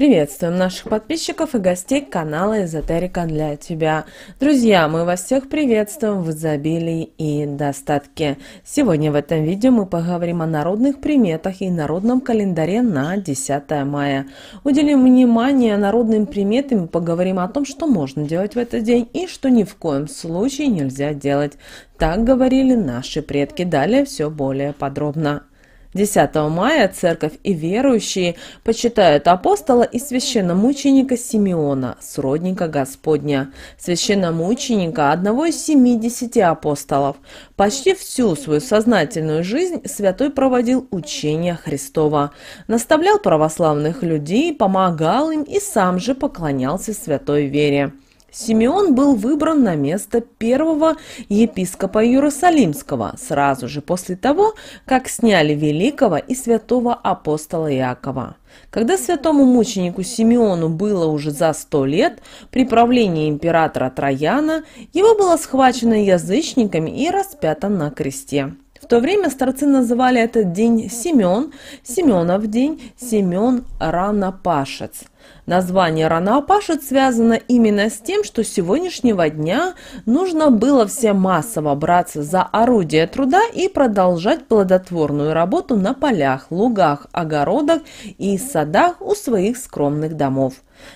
Приветствуем наших подписчиков и гостей канала «Эзотерика для тебя». Друзья, мы вас всех приветствуем в изобилии и достатке. Сегодня в этом видео мы поговорим о народных приметах и народном календаре на 10 мая. Уделим внимание народным приметам и поговорим о том, что можно делать в этот день и что ни в коем случае нельзя делать. Так говорили наши предки. Далее все более подробно. 10 мая церковь и верующие почитают апостола и священномученика Симеона, сродника Господня, священномученика одного из 70 апостолов. Почти всю свою сознательную жизнь святой проводил учение Христова, наставлял православных людей, помогал им и сам же поклонялся святой вере. Симеон был выбран на место первого епископа Иерусалимского сразу же после того, как сняли великого и святого апостола Иакова. Когда святому мученику Симеону было уже за сто лет, при правлении императора Трояна его было схвачено язычниками и распято на кресте. В то время старцы называли этот день Семен, Семенов день, Семен Ранопашец. Название Ранопашец связано именно с тем, что с сегодняшнего дня нужно было все массово браться за орудие труда и продолжать плодотворную работу на полях, лугах, огородах и садах у своих скромных домов.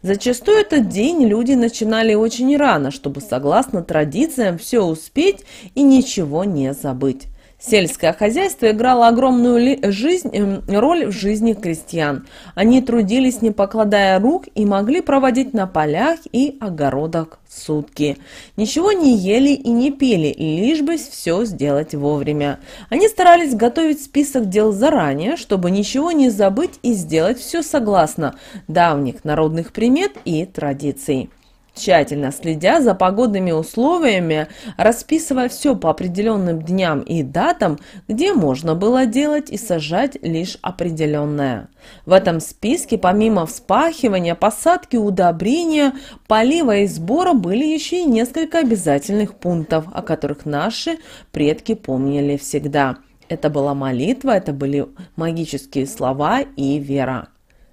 Зачастую этот день люди начинали очень рано, чтобы согласно традициям все успеть и ничего не забыть. Сельское хозяйство играло огромную жизнь, эм, роль в жизни крестьян. Они трудились, не покладая рук, и могли проводить на полях и огородах сутки. Ничего не ели и не пили, лишь бы все сделать вовремя. Они старались готовить список дел заранее, чтобы ничего не забыть и сделать все согласно давних народных примет и традиций тщательно следя за погодными условиями, расписывая все по определенным дням и датам, где можно было делать и сажать лишь определенное. В этом списке помимо вспахивания, посадки, удобрения, полива и сбора были еще и несколько обязательных пунктов, о которых наши предки помнили всегда. Это была молитва, это были магические слова и вера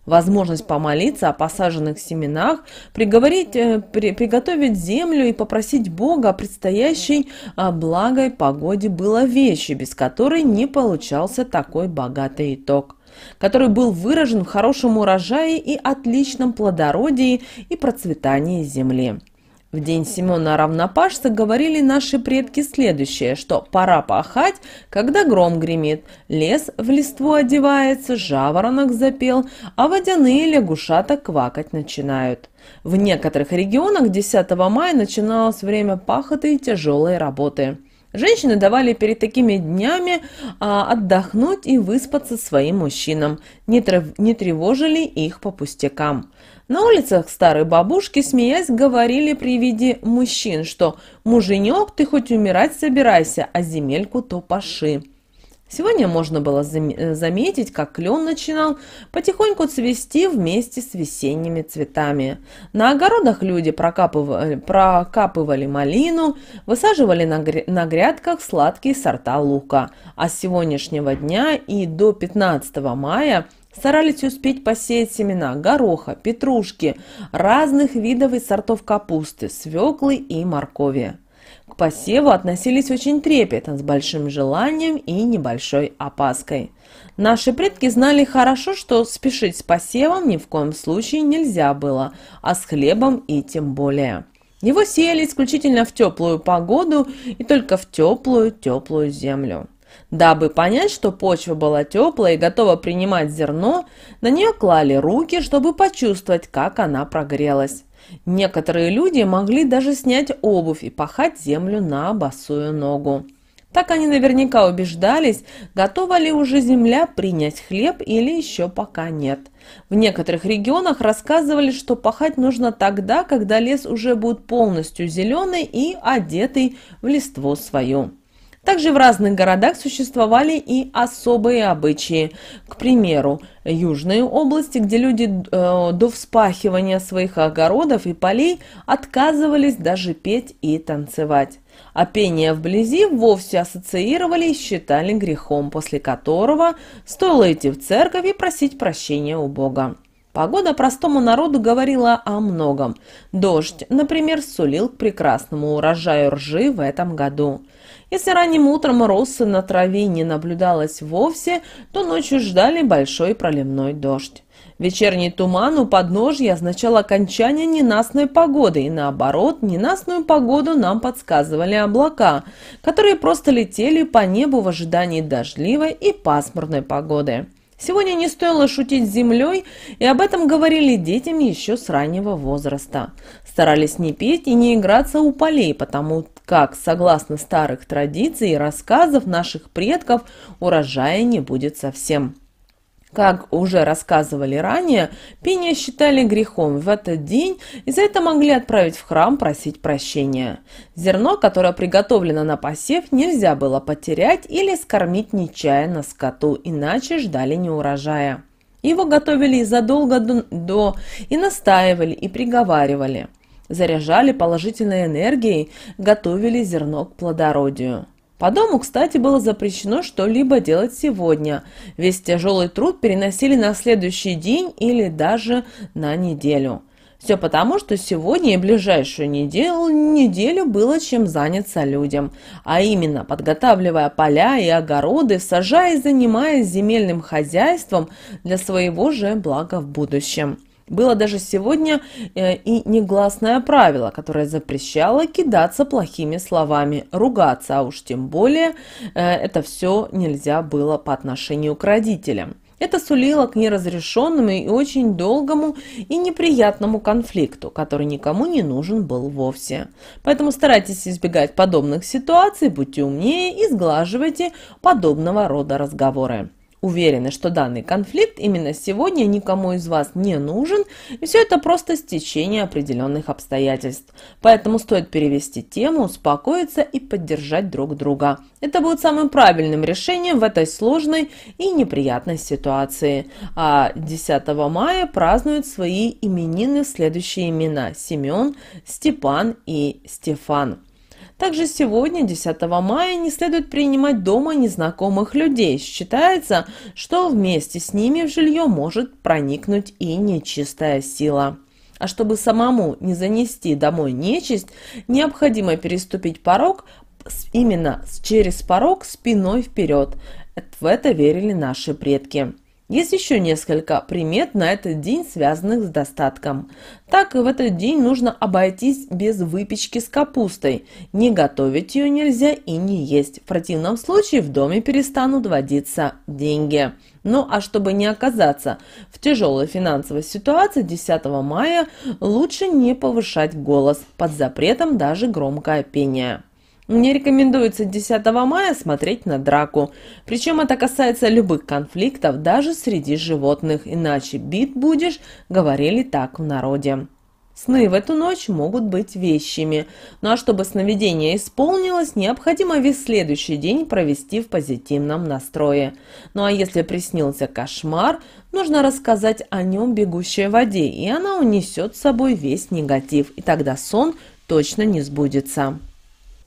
возможность помолиться о посаженных семенах, приговорить, э, при, приготовить землю и попросить Бога о предстоящей о а, благой погоде было вещью, без которой не получался такой богатый итог который был выражен в хорошем урожае и отличном плодородии и процветании земли. В день Симона Равнопашца говорили наши предки следующее, что пора пахать, когда гром гремит, лес в листву одевается, жаворонок запел, а водяные лягушата квакать начинают. В некоторых регионах 10 мая начиналось время пахоты и тяжелой работы. Женщины давали перед такими днями а, отдохнуть и выспаться своим мужчинам, не, трев, не тревожили их по пустякам. На улицах старые бабушки, смеясь, говорили при виде мужчин, что «муженек, ты хоть умирать собирайся, а земельку то паши». Сегодня можно было э, заметить, как клен начинал потихоньку цвести вместе с весенними цветами. На огородах люди прокапывали, прокапывали малину, высаживали на грядках сладкие сорта лука. А с сегодняшнего дня и до 15 мая – Старались успеть посеять семена гороха, петрушки, разных видов и сортов капусты, свеклы и моркови. К посеву относились очень трепетно, с большим желанием и небольшой опаской. Наши предки знали хорошо, что спешить с посевом ни в коем случае нельзя было, а с хлебом и тем более. Его сеяли исключительно в теплую погоду и только в теплую-теплую землю. Дабы понять, что почва была теплая и готова принимать зерно, на нее клали руки, чтобы почувствовать, как она прогрелась. Некоторые люди могли даже снять обувь и пахать землю на босую ногу. Так они наверняка убеждались, готова ли уже земля принять хлеб или еще пока нет. В некоторых регионах рассказывали, что пахать нужно тогда, когда лес уже будет полностью зеленый и одетый в листву свою. Также в разных городах существовали и особые обычаи. К примеру, южные области, где люди э, до вспахивания своих огородов и полей отказывались даже петь и танцевать. А пение вблизи вовсе ассоциировали и считали грехом, после которого стоило идти в церковь и просить прощения у Бога. Погода простому народу говорила о многом. Дождь, например, сулил к прекрасному урожаю ржи в этом году. Если ранним утром росы на траве не наблюдалось вовсе, то ночью ждали большой проливной дождь. Вечерний туман у подножья означал окончание ненастной погоды, и наоборот, ненастную погоду нам подсказывали облака, которые просто летели по небу в ожидании дождливой и пасмурной погоды. Сегодня не стоило шутить с землей, и об этом говорили детям еще с раннего возраста. Старались не петь и не играться у полей, потому как, согласно старых традиций и рассказов наших предков, урожая не будет совсем. Как уже рассказывали ранее, пение считали грехом в этот день и за это могли отправить в храм просить прощения. Зерно, которое приготовлено на посев, нельзя было потерять или скормить нечаянно скоту, иначе ждали неурожая. Его готовили задолго до и настаивали, и приговаривали – заряжали положительной энергией, готовили зерно к плодородию. По дому, кстати, было запрещено что-либо делать сегодня. Весь тяжелый труд переносили на следующий день или даже на неделю. Все потому, что сегодня и ближайшую неделю, неделю было чем заняться людям. А именно, подготавливая поля и огороды, сажая и занимаясь земельным хозяйством для своего же блага в будущем. Было даже сегодня э, и негласное правило, которое запрещало кидаться плохими словами, ругаться, а уж тем более э, это все нельзя было по отношению к родителям. Это сулило к неразрешенному и очень долгому и неприятному конфликту, который никому не нужен был вовсе. Поэтому старайтесь избегать подобных ситуаций, будьте умнее и сглаживайте подобного рода разговоры уверены, что данный конфликт именно сегодня никому из вас не нужен, и все это просто стечение определенных обстоятельств. Поэтому стоит перевести тему, успокоиться и поддержать друг друга. Это будет самым правильным решением в этой сложной и неприятной ситуации. А 10 мая празднуют свои именины следующие имена – Семен, Степан и Стефан. Также сегодня, 10 мая, не следует принимать дома незнакомых людей. Считается, что вместе с ними в жилье может проникнуть и нечистая сила. А чтобы самому не занести домой нечисть, необходимо переступить порог именно через порог спиной вперед. В это верили наши предки. Есть еще несколько примет на этот день, связанных с достатком. Так, в этот день нужно обойтись без выпечки с капустой. Не готовить ее нельзя и не есть. В противном случае в доме перестанут водиться деньги. Ну а чтобы не оказаться в тяжелой финансовой ситуации 10 мая, лучше не повышать голос. Под запретом даже громкое пение. Не рекомендуется 10 мая смотреть на драку. Причем это касается любых конфликтов, даже среди животных, иначе бит будешь, говорили так в народе. Сны в эту ночь могут быть вещими. Ну а чтобы сновидение исполнилось, необходимо весь следующий день провести в позитивном настрое. Ну а если приснился кошмар, нужно рассказать о нем бегущей воде, и она унесет с собой весь негатив, и тогда сон точно не сбудется.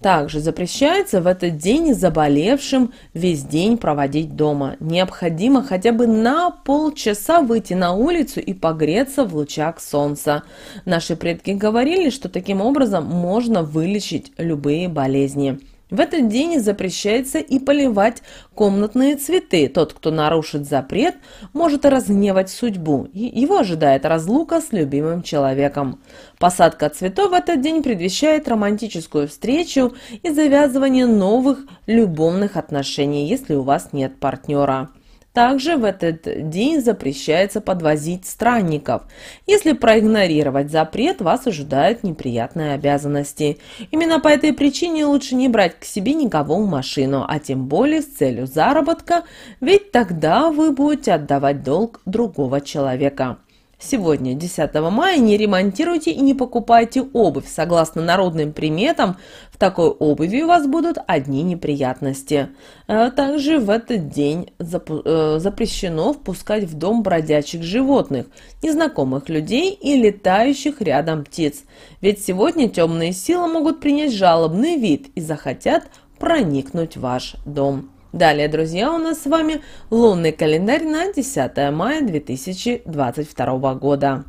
Также запрещается в этот день заболевшим весь день проводить дома. Необходимо хотя бы на полчаса выйти на улицу и погреться в лучах солнца. Наши предки говорили, что таким образом можно вылечить любые болезни. В этот день запрещается и поливать комнатные цветы. Тот, кто нарушит запрет, может разгневать судьбу. Его ожидает разлука с любимым человеком. Посадка цветов в этот день предвещает романтическую встречу и завязывание новых любовных отношений, если у вас нет партнера. Также в этот день запрещается подвозить странников. Если проигнорировать запрет, вас ожидают неприятные обязанности. Именно по этой причине лучше не брать к себе никого в машину, а тем более с целью заработка, ведь тогда вы будете отдавать долг другого человека. Сегодня, 10 мая, не ремонтируйте и не покупайте обувь. Согласно народным приметам, в такой обуви у вас будут одни неприятности. Э, также в этот день э, запрещено впускать в дом бродячих животных, незнакомых людей и летающих рядом птиц. Ведь сегодня темные силы могут принять жалобный вид и захотят проникнуть в ваш дом. Далее, друзья, у нас с вами лунный календарь на 10 мая 2022 года.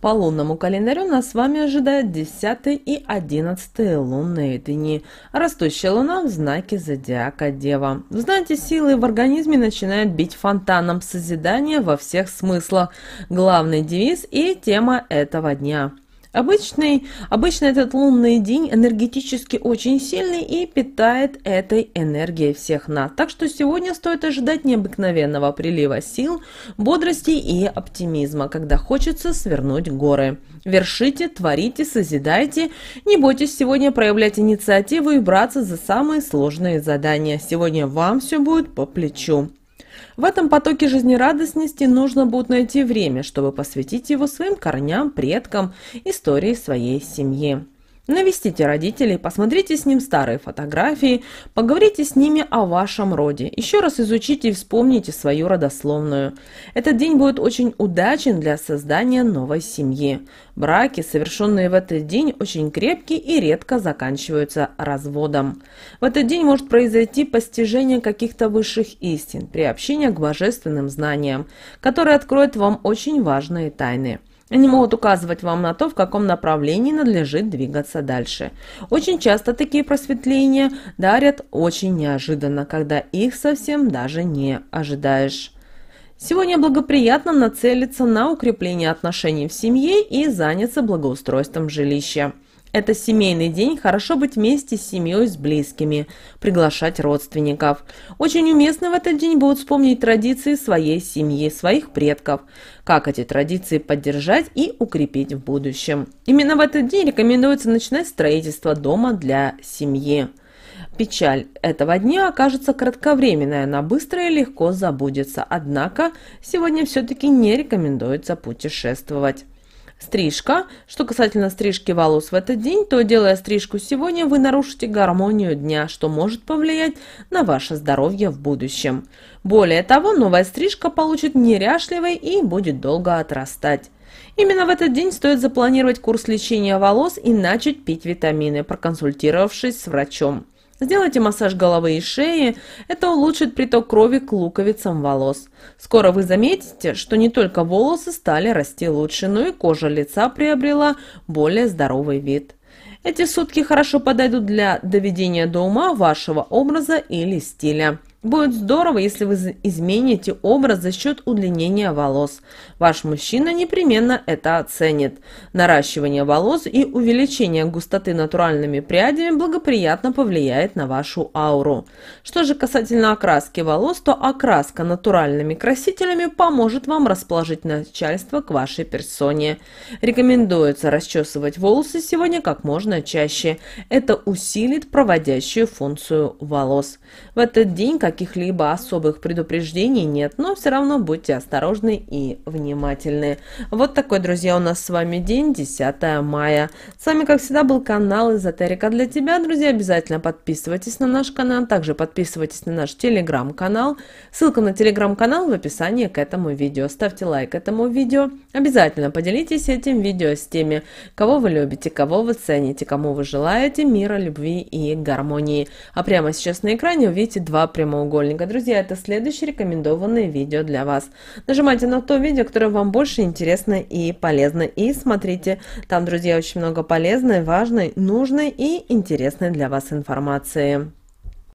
По лунному календарю нас с вами ожидают 10 и 11 лунные дни. Растущая луна в знаке зодиака Дева. Знаете, силы в организме начинают бить фонтаном созидания во всех смыслах. Главный девиз и тема этого дня – Обычный, обычно этот лунный день энергетически очень сильный и питает этой энергией всех нас. Так что сегодня стоит ожидать необыкновенного прилива сил, бодрости и оптимизма, когда хочется свернуть горы. Вершите, творите, созидайте. Не бойтесь сегодня проявлять инициативу и браться за самые сложные задания. Сегодня вам все будет по плечу. В этом потоке жизнерадостности нужно будет найти время, чтобы посвятить его своим корням, предкам, истории своей семьи. Навестите родителей, посмотрите с ним старые фотографии, поговорите с ними о вашем роде, еще раз изучите и вспомните свою родословную. Этот день будет очень удачен для создания новой семьи. Браки, совершенные в этот день, очень крепкие и редко заканчиваются разводом. В этот день может произойти постижение каких-то высших истин, приобщение к божественным знаниям, которые откроют вам очень важные тайны. Они могут указывать вам на то, в каком направлении надлежит двигаться дальше. Очень часто такие просветления дарят очень неожиданно, когда их совсем даже не ожидаешь. Сегодня благоприятно нацелиться на укрепление отношений в семье и заняться благоустройством жилища. Это семейный день, хорошо быть вместе с семьей, с близкими, приглашать родственников. Очень уместно в этот день будут вспомнить традиции своей семьи, своих предков, как эти традиции поддержать и укрепить в будущем. Именно в этот день рекомендуется начинать строительство дома для семьи. Печаль этого дня окажется кратковременной, она быстро и легко забудется, однако сегодня все-таки не рекомендуется путешествовать. Стрижка. Что касательно стрижки волос в этот день, то делая стрижку сегодня, вы нарушите гармонию дня, что может повлиять на ваше здоровье в будущем. Более того, новая стрижка получит неряшливой и будет долго отрастать. Именно в этот день стоит запланировать курс лечения волос и начать пить витамины, проконсультировавшись с врачом. Сделайте массаж головы и шеи, это улучшит приток крови к луковицам волос. Скоро вы заметите, что не только волосы стали расти лучше, но и кожа лица приобрела более здоровый вид. Эти сутки хорошо подойдут для доведения до ума вашего образа или стиля. Будет здорово, если вы измените образ за счет удлинения волос. Ваш мужчина непременно это оценит. Наращивание волос и увеличение густоты натуральными прядями благоприятно повлияет на вашу ауру. Что же касательно окраски волос, то окраска натуральными красителями поможет вам расположить начальство к вашей персоне. Рекомендуется расчесывать волосы сегодня как можно чаще. Это усилит проводящую функцию волос. В этот день, как каких-либо особых предупреждений нет, но все равно будьте осторожны и внимательны. Вот такой, друзья, у нас с вами день, 10 мая. С вами, как всегда, был канал Эзотерика для тебя, друзья. Обязательно подписывайтесь на наш канал, также подписывайтесь на наш телеграм-канал. Ссылка на телеграм-канал в описании к этому видео. Ставьте лайк этому видео. Обязательно поделитесь этим видео с теми, кого вы любите, кого вы цените, кому вы желаете мира, любви и гармонии. А прямо сейчас на экране увидите два прямоугольника треугольника. Друзья, это следующее рекомендованное видео для вас. Нажимайте на то видео, которое вам больше интересно и полезно. И смотрите, там, друзья, очень много полезной, важной, нужной и интересной для вас информации.